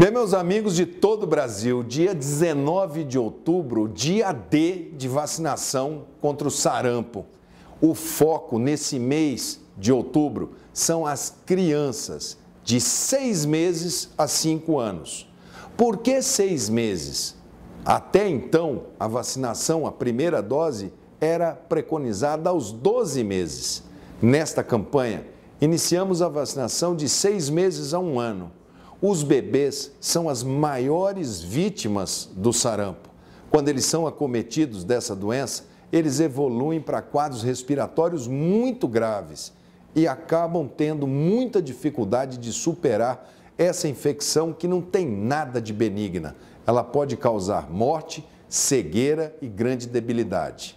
Bem, meus amigos de todo o Brasil, dia 19 de outubro, dia D de vacinação contra o sarampo. O foco nesse mês de outubro são as crianças de 6 meses a 5 anos. Por que 6 meses? Até então, a vacinação, a primeira dose, era preconizada aos 12 meses. Nesta campanha, iniciamos a vacinação de 6 meses a 1 ano. Os bebês são as maiores vítimas do sarampo. Quando eles são acometidos dessa doença, eles evoluem para quadros respiratórios muito graves e acabam tendo muita dificuldade de superar essa infecção que não tem nada de benigna. Ela pode causar morte, cegueira e grande debilidade.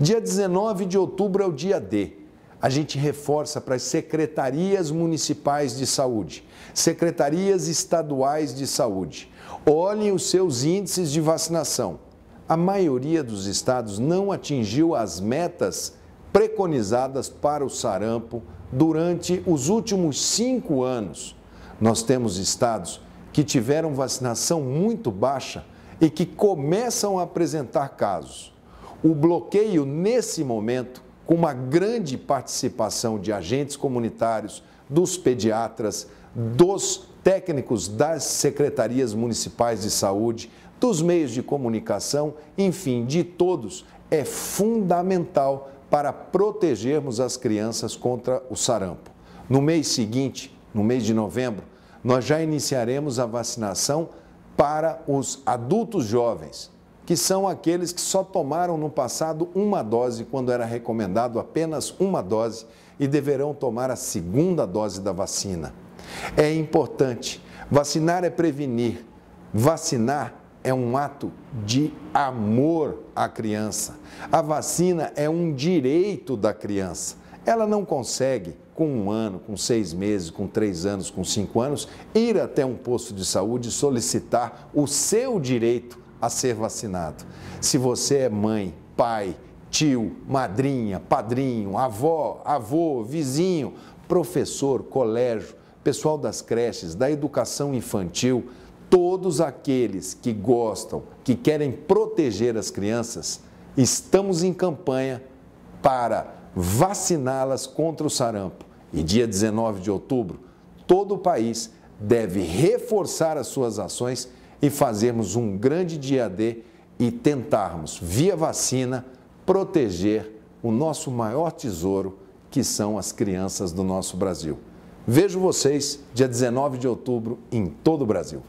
Dia 19 de outubro é o dia D a gente reforça para as secretarias municipais de saúde, secretarias estaduais de saúde. Olhem os seus índices de vacinação. A maioria dos estados não atingiu as metas preconizadas para o sarampo durante os últimos cinco anos. Nós temos estados que tiveram vacinação muito baixa e que começam a apresentar casos. O bloqueio, nesse momento, com uma grande participação de agentes comunitários, dos pediatras, dos técnicos das secretarias municipais de saúde, dos meios de comunicação, enfim, de todos, é fundamental para protegermos as crianças contra o sarampo. No mês seguinte, no mês de novembro, nós já iniciaremos a vacinação para os adultos jovens, que são aqueles que só tomaram no passado uma dose, quando era recomendado apenas uma dose, e deverão tomar a segunda dose da vacina. É importante. Vacinar é prevenir. Vacinar é um ato de amor à criança. A vacina é um direito da criança. Ela não consegue, com um ano, com seis meses, com três anos, com cinco anos, ir até um posto de saúde e solicitar o seu direito a ser vacinado. Se você é mãe, pai, tio, madrinha, padrinho, avó, avô, vizinho, professor, colégio, pessoal das creches, da educação infantil, todos aqueles que gostam, que querem proteger as crianças, estamos em campanha para vaciná-las contra o sarampo. E dia 19 de outubro, todo o país deve reforçar as suas ações e fazermos um grande dia D e tentarmos, via vacina, proteger o nosso maior tesouro, que são as crianças do nosso Brasil. Vejo vocês dia 19 de outubro em todo o Brasil.